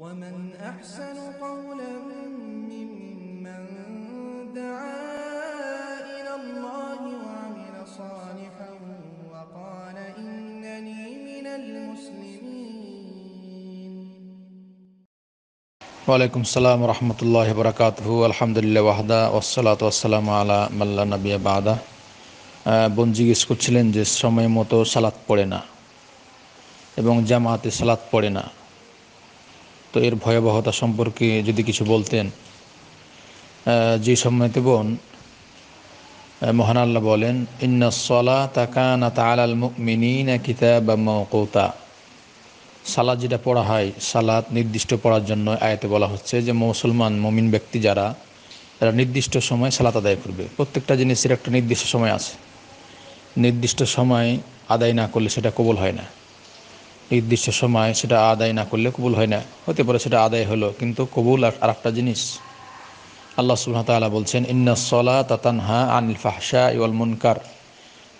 ومن أحسن قولا ممن دعا إلى الله وعمل صالحا وقال إنني من المسلمين وعليكم السلام ورحمة الله وبركاته الحمد لله وحده والصلاة والسلام على من لا نبي بعده বোন آه، জিজ্ঞেস করছিলেন যে সময় মতো সালাত পড়ে না এবং জামাতে সালাত পড়ে না তো এর ভয়াবহতা সম্পর্কে যদি কিছু বলতেন যে সম্মানিত বোন মহান আল্লাহ বলেন ইন্না সলা কিতাব সালাদ যেটা পড়া হয় সালাদ নির্দিষ্ট পড়ার জন্য আয়তে বলা হচ্ছে যে মুসলমান মমিন ব্যক্তি যারা তারা নির্দিষ্ট সময় সালাত আদায় করবে প্রত্যেকটা জিনিসের একটা নির্দিষ্ট সময় আছে নির্দিষ্ট সময় আদায় না করলে সেটা কবল হয় না নির্দিষ্ট সময় সেটা আদায় না করলে কবুল হয় না হতে পারে সেটা আদায় হলো কিন্তু কবুল আর একটা জিনিস আল্লাহ সুবাহ তালা বলছেন ইন্না সলা তাতানহা আনিল ফাহসা ইউল মুনকার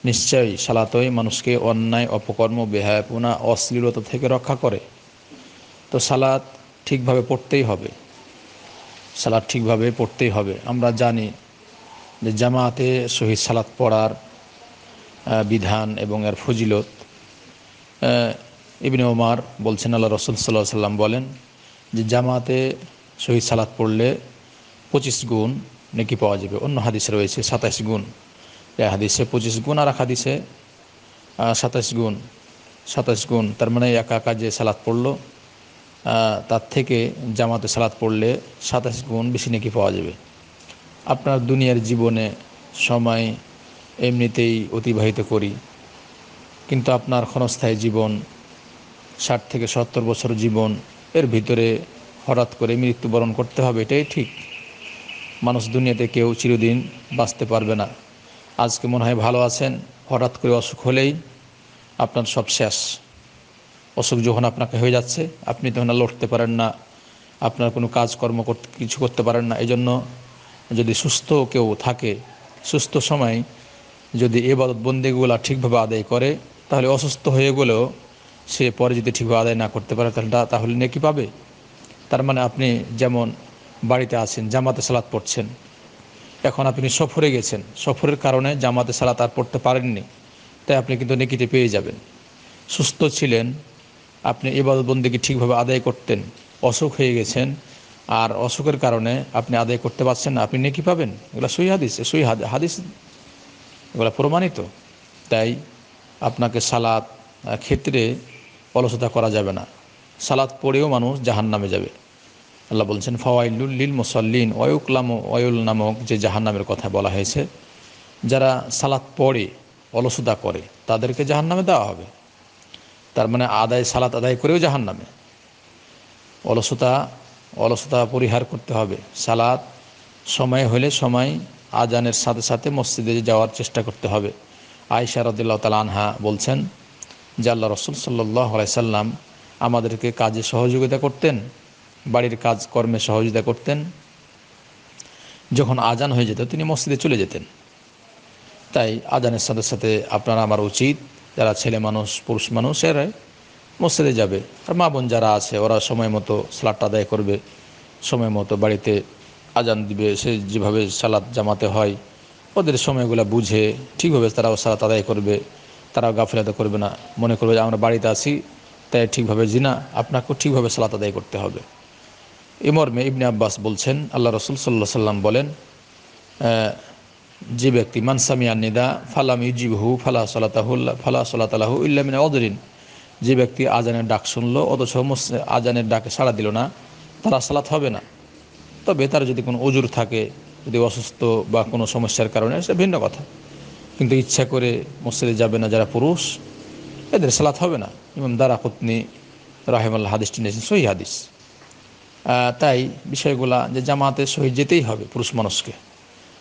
নিশ্চয়ই সালাতই মানুষকে অন্যায় অপকর্ম বেহায়পনা অশ্লীলতা থেকে রক্ষা করে তো সালাদ ঠিকভাবে পড়তেই হবে সালাদ ঠিকভাবে পড়তেই হবে আমরা জানি যে জামাতে শহীদ সালাত পড়ার বিধান এবং এর ফজিলত ইবিন ওমার বলছেন আল্লাহ রসুল সাল্লাহ সাল্লাম বলেন যে জামাতে শহীদ সালাত পড়লে পঁচিশ গুণ নেকি পাওয়া যাবে অন্য হাদিসে রয়েছে সাতাশ গুণ এক হাদিসে পঁচিশ গুণ আর এক হাদিসে সাতাশ গুণ সাতাশ গুণ তার মানে একা একা যে সালাদ পড়লো তার থেকে জামাতে সালাদ পড়লে সাতাশ গুণ বেশি নেকি পাওয়া যাবে আপনার দুনিয়ার জীবনে সময় এমনিতেই অতিবাহিত করি কিন্তু আপনার ক্ষণস্থায়ী জীবন ষাট থেকে সত্তর বছর জীবন এর ভিতরে হঠাৎ করে মৃত্যুবরণ করতে হবে এটাই ঠিক মানুষ দুনিয়াতে কেউ চিরদিন বাঁচতে পারবে না আজকে মনে হয় ভালো আছেন হঠাৎ করে অসুখ হলেই আপনার সব শেষ অসুখ যখন আপনাকে হয়ে যাচ্ছে আপনি তখন লড়তে পারেন না আপনার কোনো কাজকর্ম করতে কিছু করতে পারেন না এই জন্য যদি সুস্থ কেউ থাকে সুস্থ সময় যদি এবাদত বন্দিগুলা ঠিকভাবে আদায় করে তাহলে অসুস্থ হয়ে গেলেও সে পরে যদি ঠিক আদায় না করতে পারে তাহলে তাহলে নেকি পাবে তার মানে আপনি যেমন বাড়িতে আছেন জামাতে সালাত পড়ছেন এখন আপনি সফরে গেছেন সফরের কারণে জামাতে সালাত আর পড়তে পারেননি তাই আপনি কিন্তু নেকিতে পেয়ে যাবেন সুস্থ ছিলেন আপনি এবাদতবন্দিকে ঠিকভাবে আদায় করতেন অসুখ হয়ে গেছেন আর অসুখের কারণে আপনি আদায় করতে পারছেন না আপনি নেকি পাবেন এগুলো সই হাদিস সই হাদিস এগুলো প্রমাণিত তাই আপনাকে সালাদ ক্ষেত্রে অলসতা করা যাবে না সালাত পড়েও মানুষ জাহান নামে যাবে আল্লাহ বলছেন ফওয়াইলুল্লিল মুসল্লিন অয়ুকলাম অয়ুল নামক যে জাহান নামের কথা বলা হয়েছে যারা সালাত পড়ে অলসতা করে তাদেরকে জাহান নামে দেওয়া হবে তার মানে আদায় সালাত আদায় করেও জাহান নামে অলসতা অলসতা পরিহার করতে হবে সালাত সময় হলে সময় আজানের সাথে সাথে মসজিদে যাওয়ার চেষ্টা করতে হবে আয়সা রদুল্লাহ তালা আনহা বলছেন যে আল্লাহ রসুল সাল্লাহ সাল্লাম আমাদেরকে কাজে সহযোগিতা করতেন বাড়ির কাজ কর্মে সহযোগিতা করতেন যখন আজান হয়ে যেত তিনি মসজিদে চলে যেতেন তাই আজানের সাথে সাথে আপনারা আমার উচিত যারা ছেলে মানুষ পুরুষ মানুষ এরাই মসজিদে যাবে আর মা বোন যারা আছে ওরা সময় মতো সালাদটা আদায় করবে সময় মতো বাড়িতে আজান দিবে সে যেভাবে সালাদ জামাতে হয় ওদের সময়গুলো বুঝে ঠিকভাবে তারাও সালাত আদায় করবে তারাও গাফিলাতে করবে না মনে করবে যে আমরা বাড়িতে আছি তাই ঠিকভাবে জিনা আপনাকেও ঠিকভাবে সালাত আদায় করতে হবে এ মর্মে ইবনে আব্বাস বলছেন আল্লাহ রসুল সাল্লাহ সাল্লাম বলেন যে ব্যক্তি মানসামিয়া নিদা ফালাম হু ফালা সলাতাহুল্লা ফালা সলাতালাহু ইল্লামিনা অদরিন যে ব্যক্তি আজানের ডাক শুনলো অথচ আজানের ডাকে সাড়া দিল না তারা সালাত হবে না তবে তার যদি কোনো অজুর থাকে যদি অসুস্থ বা কোনো সমস্যার কারণে সে ভিন্ন কথা কিন্তু ইচ্ছা করে মসজিদে যাবে না যারা পুরুষ এদের সালাত হবে না ইমাম দারা পত্নী রাহেমাল্লাহ হাদিসটি নিয়েছেন সহি হাদিস তাই বিষয়গুলা যে জামাতে সহি যেতেই হবে পুরুষ মানুষকে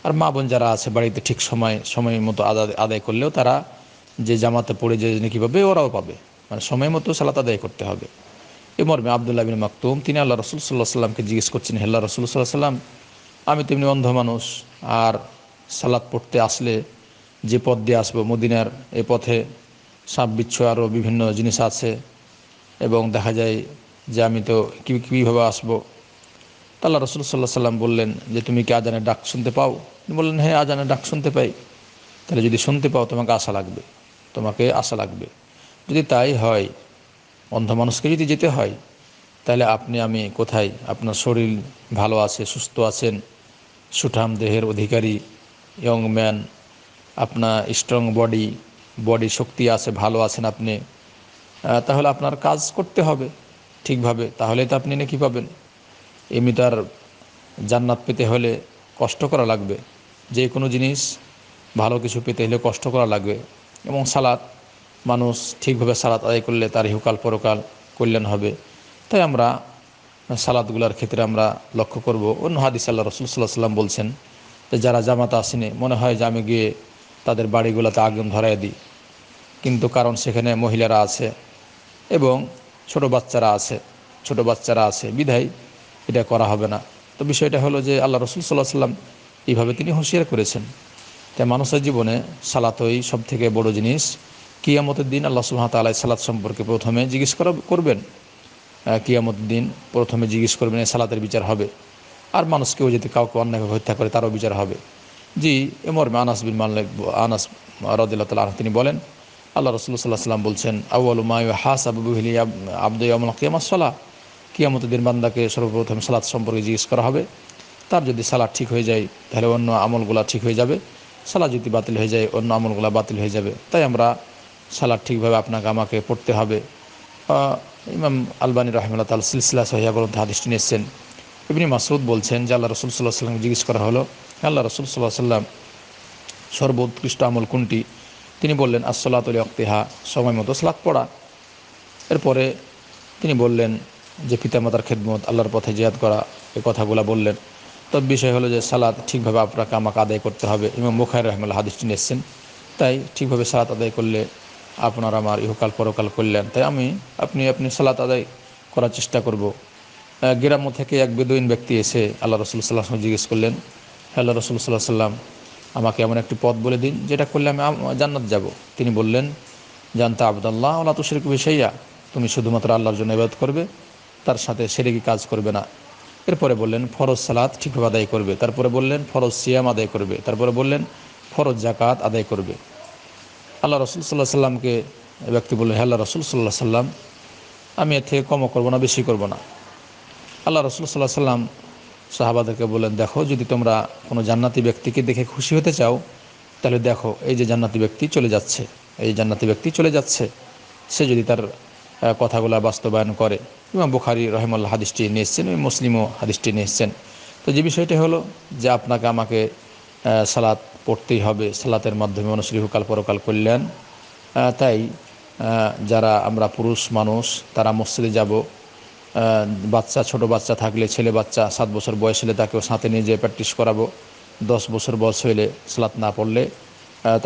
আর মা বোন যারা আছে বাড়িতে ঠিক সময় সময় মতো আদায় আদায় করলেও তারা যে জামাতে পড়ে যে নাকি পাবে ওরাও পাবে মানে সময় মতো সালাত আদায় করতে হবে এ মর্মে আবদুল্লাহ বিন মাকতুম তিনি আল্লাহ রসুল সাল্লাহ সাল্লামকে জিজ্ঞেস করছেন হেল্লা রসুল সাল্লাহ সাল্লাম আমি তেমনি অন্ধ মানুষ আর সালাদ পড়তে আসলে যে পথ দিয়ে আসবো মদিনার এ পথে সাপ বিচ্ছু আরও বিভিন্ন জিনিস আছে এবং দেখা যায় যে আমি তো কী কীভাবে আসবো তাল্লা রসুল সাল্লাহ সাল্লাম বললেন যে তুমি কি আজানের ডাক শুনতে পাও বললেন হ্যাঁ আজানের ডাক শুনতে পাই তাহলে যদি শুনতে পাও তোমাকে আশা লাগবে তোমাকে আশা লাগবে যদি তাই হয় অন্ধ মানুষকে যদি যেতে হয় তাহলে আপনি আমি কোথায় আপনার শরীর ভালো আছে সুস্থ আছেন সুঠাম দেহের অধিকারী ইয়ং ম্যান আপনার স্ট্রং বডি বডি শক্তি আছে ভালো আছেন আপনি তাহলে আপনার কাজ করতে হবে ঠিকভাবে তাহলে তো আপনি নাকি পাবেন এমনি তার জান্নাত পেতে হলে কষ্ট করা লাগবে যে কোনো জিনিস ভালো কিছু পেতে হলে কষ্ট করা লাগবে এবং সালাদ মানুষ ঠিকভাবে সালাত আদায় করলে তার হুকাল পরকাল কল্যাণ হবে তাই আমরা সালাদগুলার ক্ষেত্রে আমরা লক্ষ্য করব অন্য হাদিস আল্লাহ রসুল সাল্লাহ সাল্লাম বলছেন যে যারা জামাতা আসেনি মনে হয় যে আমি গিয়ে তাদের বাড়িগুলোতে আগুন ধরাই দিই কিন্তু কারণ সেখানে মহিলারা আছে এবং ছোট বাচ্চারা আছে ছোট বাচ্চারা আছে বিধায় এটা করা হবে না তো বিষয়টা হলো যে আল্লাহ রসুল সাল্লাহ সাল্লাম এইভাবে তিনি হুঁশিয়ার করেছেন তাই মানুষের জীবনে সালাতই সব থেকে বড় জিনিস কিয়ামতের দিন আল্লাহ আলাই সালাত সম্পর্কে প্রথমে জিজ্ঞেস করা করবেন কিয়ামতের দিন প্রথমে জিজ্ঞেস করবেন সালাতের বিচার হবে আর মানুষ কেউ যদি কাউকে অন্যায় হত্যা করে তারও বিচার হবে জি এ আনাস বিন মাল্লিক আনাস রদিল্লা তাল তিনি বলেন আল্লাহ রসুল্লাহ সাল্লাহ সাল্লাম বলছেন আলু মায় হাস আবুবহিলি আব্দুল সালাহ সালা দিন বান্দাকে সর্বপ্রথম সালাদ সম্পর্কে জিজ্ঞেস করা হবে তার যদি সালাদ ঠিক হয়ে যায় তাহলে অন্য আমলগুলা ঠিক হয়ে যাবে সালাদ যদি বাতিল হয়ে যায় অন্য আমলগুলা বাতিল হয়ে যাবে তাই আমরা সালাদ ঠিকভাবে আপনাকে আমাকে পড়তে হবে ইমাম আলবানী রহমুল্লাহ তাল সিলসিলা সহিয়া গ্রন্থ হাদিসটি নিয়েছেন ইবনি মাসুদ বলছেন যে আল্লাহ রসুল সাল্লাহ সাল্লাম জিজ্ঞেস করা হলো আল্লাহ রসুল সাল্লাহ সাল্লাম সর্বোৎকৃষ্ট আমল কোনটি তিনি বললেন আসলাতুল অক্তেহা সময় মতো স্লাক পড়া এরপরে তিনি বললেন যে পিতামাতার খেদমত আল্লাহর পথে জিয়াদ করা এ কথাগুলো বললেন তো বিষয় হলো যে সালাদ ঠিকভাবে আপনাকে আমাকে আদায় করতে হবে এবং মুখায় রহমাল হাদিসটি এসছেন তাই ঠিকভাবে সালাত আদায় করলে আপনার আমার ইহকাল পরকাল করলেন তাই আমি আপনি আপনি সালাত আদায় করার চেষ্টা করব গ্রাম্য থেকে এক বেদুইন ব্যক্তি এসে আল্লাহ রসুল সাল্লাহ জিজ্ঞেস করলেন আল্লাহ রসুল সাল্লাহ সাল্লাম আমাকে এমন একটি পথ বলে দিন যেটা করলে আমি জান্নাত যাব তিনি বললেন জানতে আবদাল্লাহ আল্লাহ তুশরিক বিষয়া তুমি শুধুমাত্র আল্লাহর জন্য ইবাদত করবে তার সাথে সেরেকি কাজ করবে না এরপরে বললেন ফরজ সালাত ঠিকভাবে আদায় করবে তারপরে বললেন ফরজ সিয়াম আদায় করবে তারপরে বললেন ফরজ জাকাত আদায় করবে আল্লাহ রসুল সাল্লাহ সাল্লামকে ব্যক্তি বললেন হ্যাঁ আল্লাহ রসুল সাল্লাহ সাল্লাম আমি এর থেকে কমও করবো না বেশি করবো না আল্লাহ রসুল সাল্লাহ সাল্লাম সাহাবাদেরকে বলেন দেখো যদি তোমরা কোনো জান্নাতি ব্যক্তিকে দেখে খুশি হতে চাও তাহলে দেখো এই যে জান্নাতি ব্যক্তি চলে যাচ্ছে এই জান্নাতি ব্যক্তি চলে যাচ্ছে সে যদি তার কথাগুলা বাস্তবায়ন করে এবং বুখারি রহেমুল্লাহ হাদিসটি নিয়ে এসছেন এবং মুসলিমও হাদিসটি নিয়ে এসছেন তো যে বিষয়টি হলো যে আপনাকে আমাকে সালাত পড়তেই হবে সালাতের মাধ্যমে অনুশ্রী হুকাল পরকাল কল্যাণ তাই যারা আমরা পুরুষ মানুষ তারা মসজিদে যাব বাচ্চা ছোট বাচ্চা থাকলে ছেলে বাচ্চা সাত বছর বয়স হলে তাকেও সাঁতে নিয়ে যেয়ে প্র্যাকটিস করাবো দশ বছর বয়স হইলে স্লাত না পড়লে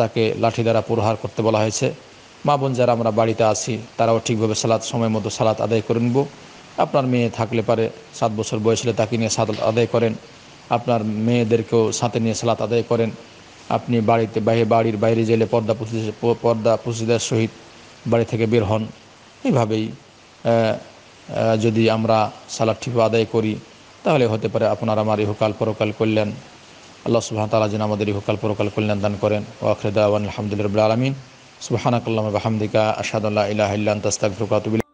তাকে লাঠি দ্বারা প্রহার করতে বলা হয়েছে মা বোন যারা আমরা বাড়িতে আছি তারাও ঠিকভাবে সালাত সময় মতো সালাত আদায় করে নেব আপনার মেয়ে থাকলে পারে সাত বছর বয়স হলে তাকে নিয়ে সালাত আদায় করেন আপনার মেয়েদেরকেও সাথে নিয়ে সালাত আদায় করেন আপনি বাড়িতে বাইরে বাড়ির বাইরে গেলে পর্দা পর্দা পুষিদের সহিত বাড়ি থেকে বের হন এইভাবেই যদি আমরা সালাদ ঠিক আদায় করি তাহলে হতে পারে আপনার আমার ইহকাল পরকাল করলেন আল্লাহ সুবাহ তালা যেন আমাদের ইহকাল পরকাল কল্যাণ দান করেন ও ওয়াখরেদাওয়ান আলহামদুলিল্লাহ আলমিন সুবাহানাকাল্লাম বাহামদিকা আসাদুল্লাহ আল্লাহ ইল্লান তাস্তাক